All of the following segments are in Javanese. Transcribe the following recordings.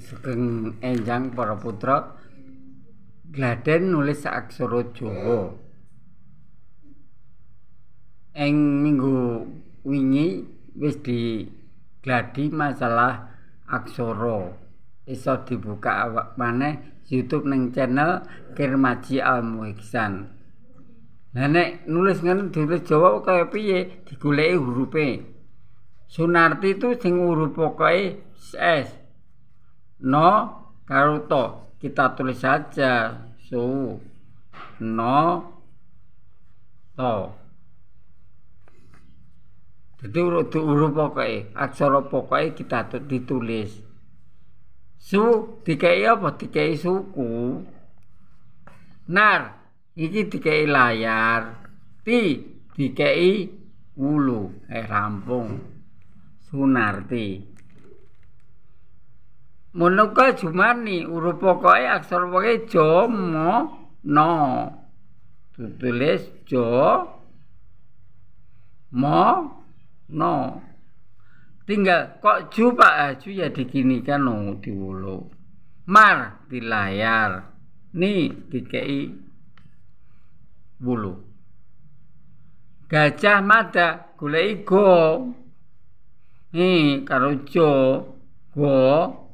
Sugeng Enjang para putra gladen nulis aksara Jawa. Eng minggu wingi wis di gladi masalah aksara. Iso dibuka awak maneh YouTube ning channel Kirmaji Almuhiksan. Lah nek nulis ngene dhewe Jawa kaya piye? Digoleki hurupe. Sunarti itu sing huruf pokoke S. -S. no karo to kita tulis saja su no to jadi huruf huruf pokoknya aksara pokoknya kita ditulis su dikai apa dikai suku nar iki dikai layar ti dikai ulu eh rampung sunarti Ngono kae jumani urupa kae aksara wae no. Tulis jo mo no. Tinggal kok ju Pak Haju ah, ya diginikan no oh, Mar di layar. Ni dikei bulu. Gajah mata golek go. Nih karo jo go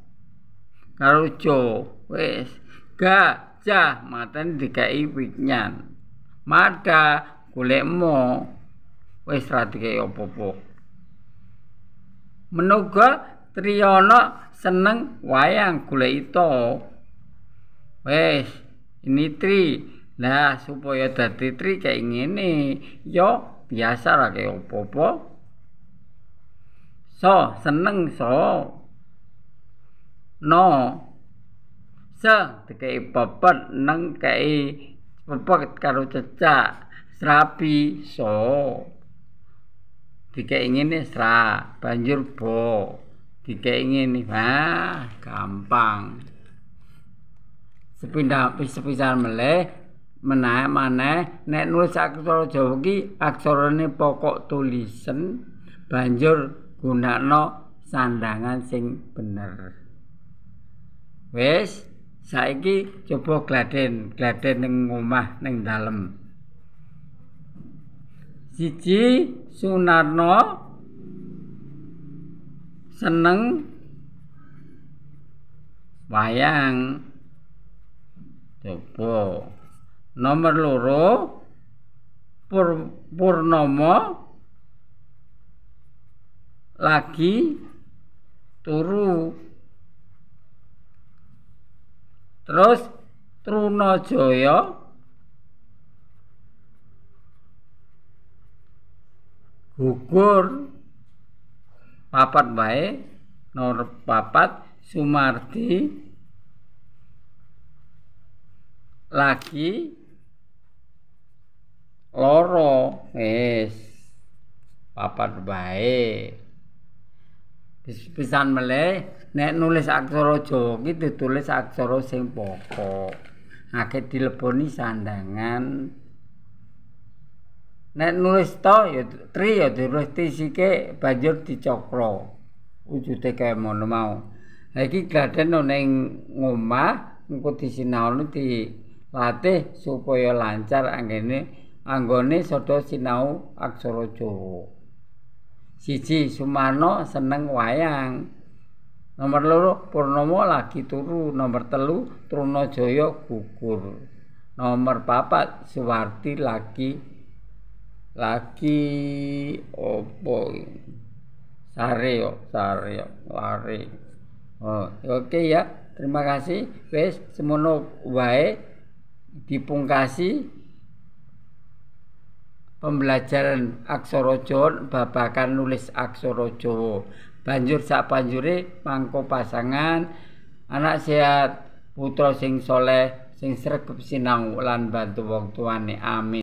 karo jo wis gajah maten dikai wignyan mada golekmu wis ra dikai opo-opo menoga triyono seneng wayang golek itu wis ini tri nah supaya dadi tri kaya ngene yo biasa ra kaya opo-opo so seneng so no se dikei pepet neng kei pepet karo cecak serapi so dikei ngene sra banjur bo dikei ngene ha gampang sepindah sepisan meleh menaik maneh nek nulis aksara Jawa ki pokok tulisan banjur gunakno sandangan sing bener wis saiki coba gladen gladen ning omah ning dalem siji sunarno seneng wayang coba nomor loro pur purnomo lagi turu terus Trunojoyo gugur papat bae nomor papat Sumardi lagi loro wis papat bae pisan meleh nek nulis aksara Jawa iki ditulis aksara sing pokok. Ngake dileboni sandangan. Nek nulis to ya tri ya ditulis sike banjur dicokro. Wujude kaya ngono mau. Iki gladen ning ngomah engko disinaoni di latih supaya lancar anggene anggone sedo sinau aksara Jawa. siji Sumarno seneng wayang nomor loro Purnomo lagi turu nomor telu Trunojoyo gugur nomor papat Suwarti lagi lagi opo sare yo sare lari oh oke okay ya terima kasih wes semono wae dipungkasi pembelajaran aksara Jawa babakan nulis aksara Jawa. Banjur sak panjure mangko pasangan anak sehat putra sing soleh, sing sregep sinau lan bantu wong tuane. Amin.